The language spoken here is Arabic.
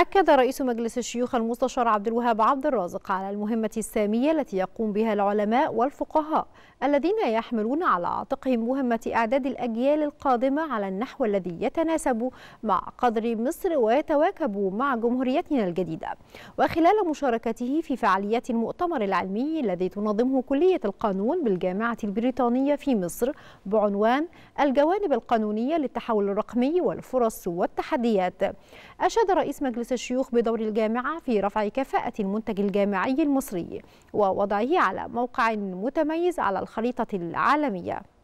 أكد رئيس مجلس الشيوخ المستشار عبد الوهاب عبد الرازق على المهمة السامية التي يقوم بها العلماء والفقهاء الذين يحملون على عاتقهم مهمة إعداد الأجيال القادمة على النحو الذي يتناسب مع قدر مصر ويتواكب مع جمهوريتنا الجديدة وخلال مشاركته في فعاليات المؤتمر العلمي الذي تنظمه كلية القانون بالجامعة البريطانية في مصر بعنوان الجوانب القانونية للتحول الرقمي والفرص والتحديات أشاد رئيس مجلس مجلس الشيوخ بدور الجامعة في رفع كفاءة المنتج الجامعي المصري ووضعه على موقع متميز على الخريطة العالمية